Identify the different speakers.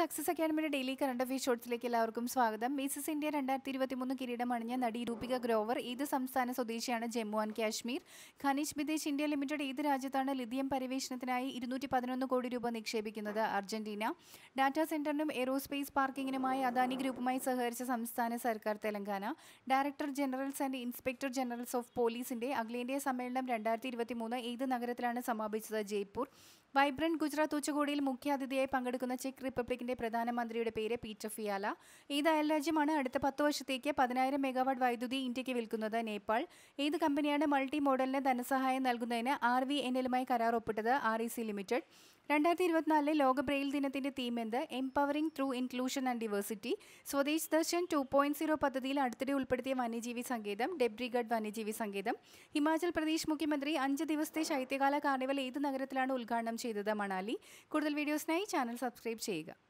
Speaker 1: success അക്കാഡമിയുടെ daily current affair ഷോർട്സിലേക്ക് എല്ലാവർക്കും സ്വാഗതം മിസസ് ഇന്ത്യ രണ്ടായിരത്തി ഇരുപത്തി മൂന്ന് കിരീടം അണിഞ്ഞ നടി രൂപിക ഗ്രോവർ ഏത് സംസ്ഥാന സ്വദേശിയാണ് Jammu and Kashmir Khanij Bidesh India limited ഏത് രാജ്യത്താണ് ലിഥിയം പരിവേഷണത്തിനായി ഇരുന്നൂറ്റി പതിനൊന്ന് കോടി രൂപ നിക്ഷേപിക്കുന്നത് അർജന്റീന ഡാറ്റാ സെന്ററിനും എയ്റോസ്പേസ് പാർക്കിങ്ങിനുമായി അദാനി ഗ്രൂപ്പുമായി സഹകരിച്ച സംസ്ഥാന സർക്കാർ Telangana director generals and inspector generals of പോലീസിന്റെ അഖിലേന്ത്യാ സമ്മേളനം രണ്ടായിരത്തി ഇരുപത്തി മൂന്ന് ഏത് നഗരത്തിലാണ് സമാപിച്ചത് ജയ്പൂർ വൈബ്രന്റ് ഗുജറാത്ത് ഉച്ചകോടിയിൽ മുഖ്യാതിഥിയായി പങ്കെടുക്കുന്ന ചെക്ക് റിപ്പബ്ലിക്കിന്റെ രാജ്യത്തിൻ്റെ പ്രധാനമന്ത്രിയുടെ പേര് പീറ്റർ ഫിയാല ഏത് അയൽരാജ്യമാണ് അടുത്ത പത്ത് വർഷത്തേക്ക് പതിനായിരം മെഗാവാട്ട് വൈദ്യുതി ഇന്ത്യക്ക് വിൽക്കുന്നത് നേപ്പാൾ ഏത് കമ്പനിയാണ് മൾട്ടി മോഡലിന് ധനസഹായം നൽകുന്നതിന് ആർ വി എൻ എല്ലുമായി കരാർ ഒപ്പിട്ടത് ആർ ഇ സി ലിമിറ്റഡ് രണ്ടായിരത്തി ഇരുപത്തിനാലിലെ ലോക ബ്രെയിൽ ദിനത്തിന്റെ തീം എന്ത് empowering through inclusion and diversity Swadesh Darshan two point zero പദ്ധതിയിൽ അടുത്തിടെ ഉൾപ്പെടുത്തിയ വന്യജീവി സങ്കേതം ഡെബ്രിഗഡ് വന്യജീവി സങ്കേതം ഹിമാചൽ പ്രദേശ് മുഖ്യമന്ത്രി അഞ്ച് ദിവസത്തെ ശൈത്യകാല കാർണിവൽ ഏത് നഗരത്തിലാണ് ഉദ്ഘാടനം ചെയ്തത് മണാലി കൂടുതൽ വീഡിയോസിനായി ചാനൽ സബ്സ്ക്രൈബ് ചെയ്യുക